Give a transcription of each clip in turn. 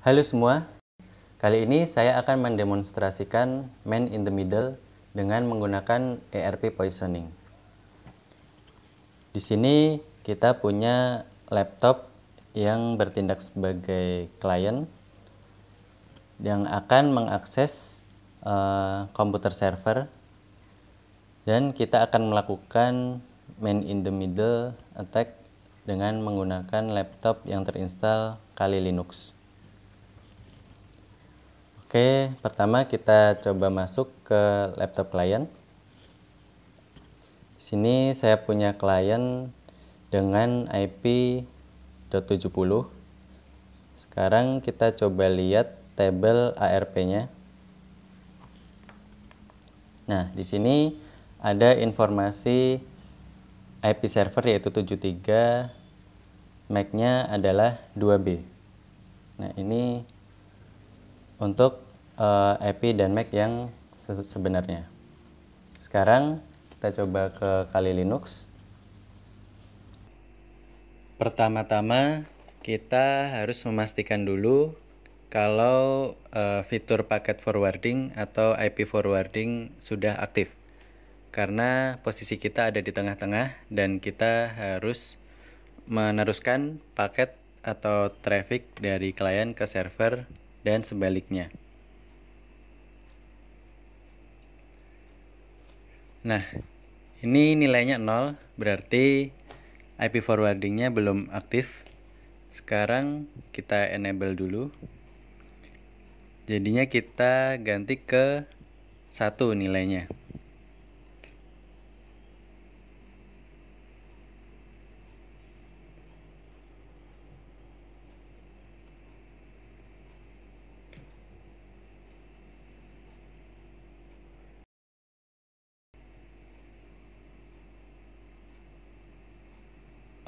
Halo semua, kali ini saya akan mendemonstrasikan man in the middle dengan menggunakan ERP poisoning. Di sini kita punya laptop yang bertindak sebagai klien yang akan mengakses uh, komputer server dan kita akan melakukan man in the middle attack dengan menggunakan laptop yang terinstall kali Linux. Oke, pertama kita coba masuk ke laptop klien. Di sini saya punya klien dengan IP 70. Sekarang kita coba lihat tabel ARP-nya. Nah, di sini ada informasi IP server yaitu 73, MAC-nya adalah 2B. Nah, ini untuk uh, epi dan Mac yang se sebenarnya. Sekarang kita coba ke Kali Linux. Pertama-tama kita harus memastikan dulu kalau uh, fitur paket forwarding atau IP forwarding sudah aktif. Karena posisi kita ada di tengah-tengah dan kita harus meneruskan paket atau traffic dari klien ke server dan sebaliknya. Nah, ini nilainya 0, berarti IP forwardingnya belum aktif. Sekarang kita enable dulu. Jadinya kita ganti ke satu nilainya.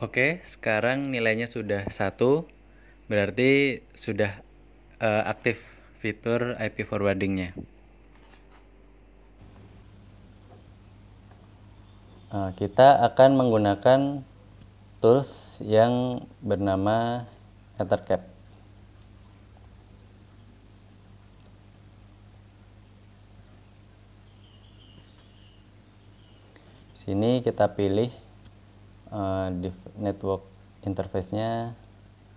Oke, sekarang nilainya sudah satu, berarti sudah uh, aktif fitur IP forwardingnya. Nah, kita akan menggunakan tools yang bernama Ethercap. Sini kita pilih uh, network interface-nya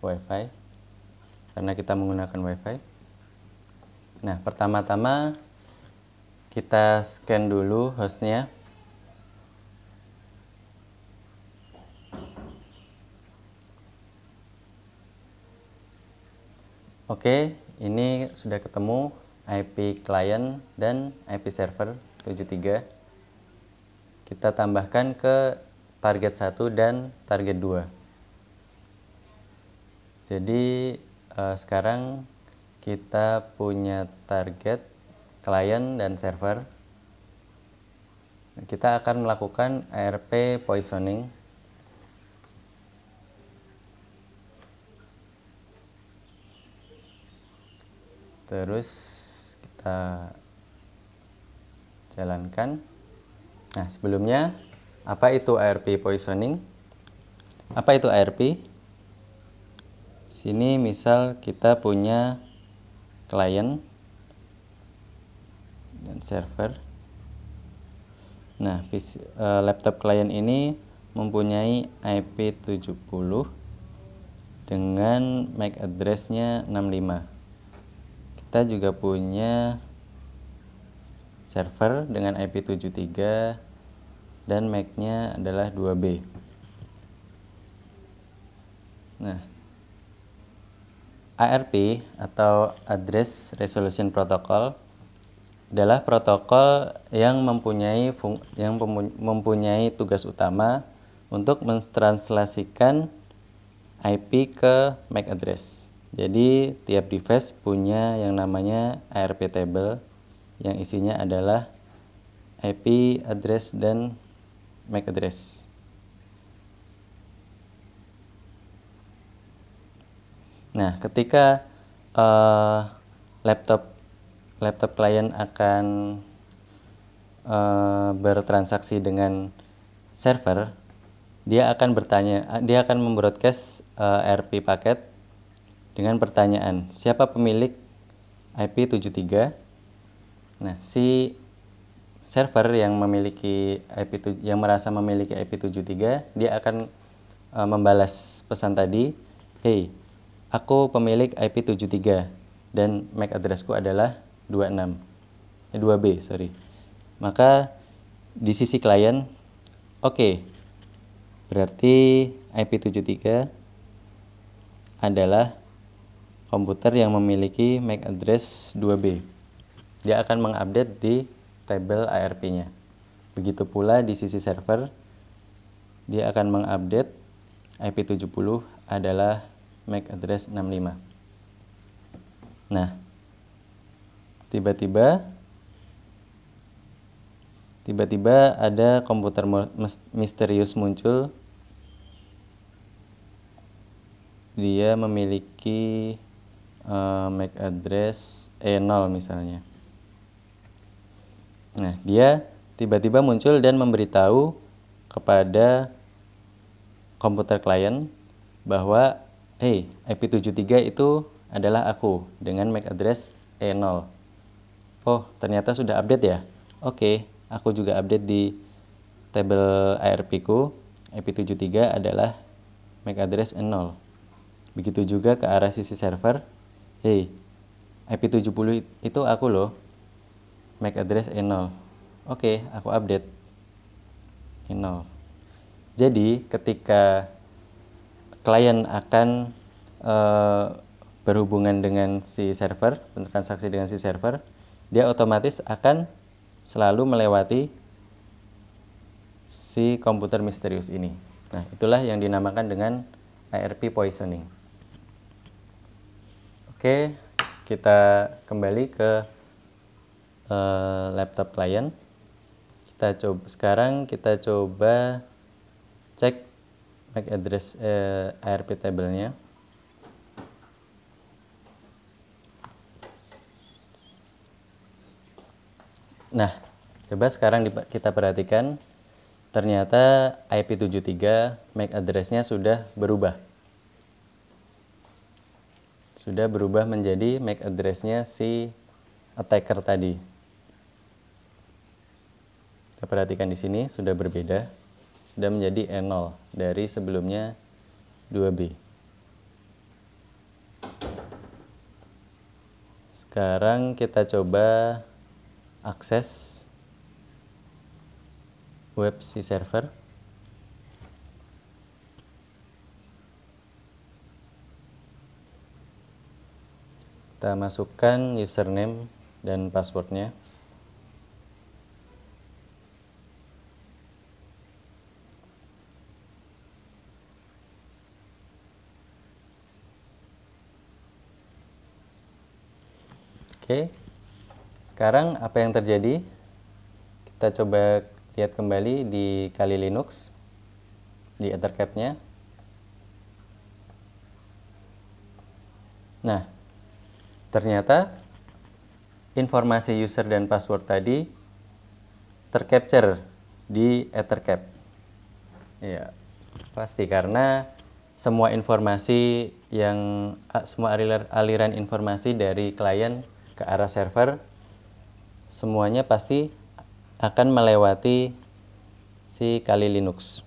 WiFi karena kita menggunakan WiFi. Nah, pertama-tama kita scan dulu hostnya. Oke, ini sudah ketemu IP client dan IP server 73. Kita tambahkan ke target 1 dan target 2. Jadi uh, sekarang kita punya target klien dan server. Kita akan melakukan ARP poisoning. Terus kita jalankan. Nah, sebelumnya apa itu ARP poisoning? Apa itu ARP? Sini misal kita punya klien dan server. Nah, e, laptop klien ini mempunyai IP70 dengan MAC address-nya 65. Kita juga punya server dengan IP73 dan Mac-nya adalah 2B. Nah, ARP atau Address Resolution Protocol adalah protokol yang mempunyai yang mempunyai tugas utama untuk mentranslasikan IP ke MAC address. Jadi tiap device punya yang namanya ARP table yang isinya adalah IP address dan MAC address. Nah, ketika uh, laptop laptop klien akan uh, bertransaksi dengan server, dia akan bertanya, eh, dia akan membroadcast uh, RP paket dengan pertanyaan siapa pemilik IP73. Nah, si server yang memiliki IP yang merasa memiliki IP73 dia akan uh, membalas pesan tadi, "Hey, aku pemilik IP73 dan MAC addressku adalah 26 eh, 2B, sorry." Maka di sisi klien, oke. Okay, berarti IP73 adalah komputer yang memiliki MAC address 2B. Dia akan mengupdate di tabel ARP-nya. Begitu pula di sisi server, dia akan mengupdate IP70 adalah MAC address 65. Nah, tiba-tiba tiba-tiba ada komputer misterius muncul dia memiliki uh, eh, MAC address E0 misalnya. Nah, dia tiba-tiba muncul dan memberitahu kepada komputer klien bahwa hey, IP73 itu adalah aku dengan MAC address E0. Oh, ternyata sudah update ya? Oke, okay, aku juga update di tabel ARP ku. IP73 adalah MAC address E0. Begitu juga ke arah sisi server. Hey, IP70 itu aku loh. MAC address E0 oke okay, aku update E0 jadi ketika klien akan e, berhubungan dengan si server transaksi dengan si server dia otomatis akan selalu melewati si komputer misterius ini nah itulah yang dinamakan dengan ARP poisoning oke kita kembali ke uh, laptop klien kita coba sekarang kita coba cek MAC address uh, eh, ARP table-nya Nah, coba sekarang kita perhatikan ternyata IP73 MAC address-nya sudah berubah. Sudah berubah menjadi MAC address-nya si attacker tadi. Kita perhatikan di sini sudah berbeda, sudah menjadi E0 dari sebelumnya 2B. Sekarang kita coba akses web si server. Kita masukkan username dan passwordnya. Oke. Sekarang apa yang terjadi? Kita coba lihat kembali di Kali Linux di ethercap-nya. Nah, ternyata informasi user dan password tadi tercapture di ethercap. Ya, pasti karena semua informasi yang semua aliran informasi dari klien ke arah server semuanya pasti akan melewati si kali Linux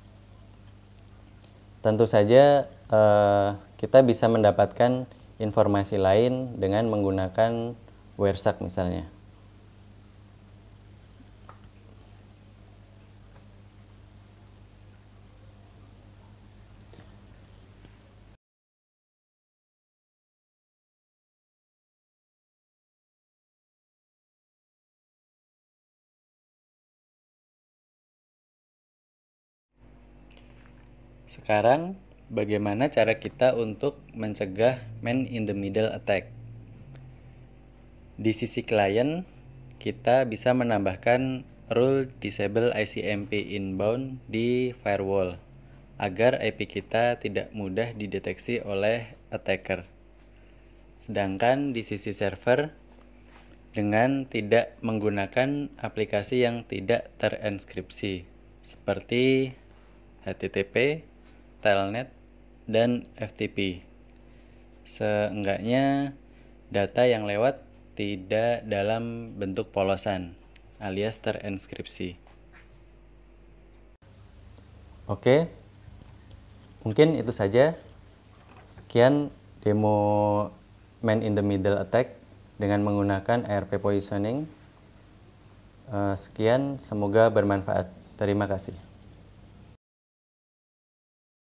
tentu saja eh, kita bisa mendapatkan informasi lain dengan menggunakan Wersak misalnya Sekarang bagaimana cara kita untuk mencegah man in the middle attack? Di sisi klien, kita bisa menambahkan rule disable ICMP inbound di firewall agar IP kita tidak mudah dideteksi oleh attacker. Sedangkan di sisi server, dengan tidak menggunakan aplikasi yang tidak terenskripsi seperti HTTP telnet, dan FTP. Seenggaknya data yang lewat tidak dalam bentuk polosan alias terenskripsi. Oke, mungkin itu saja. Sekian demo man in the middle attack dengan menggunakan ARP poisoning. Eh, sekian, semoga bermanfaat. Terima kasih.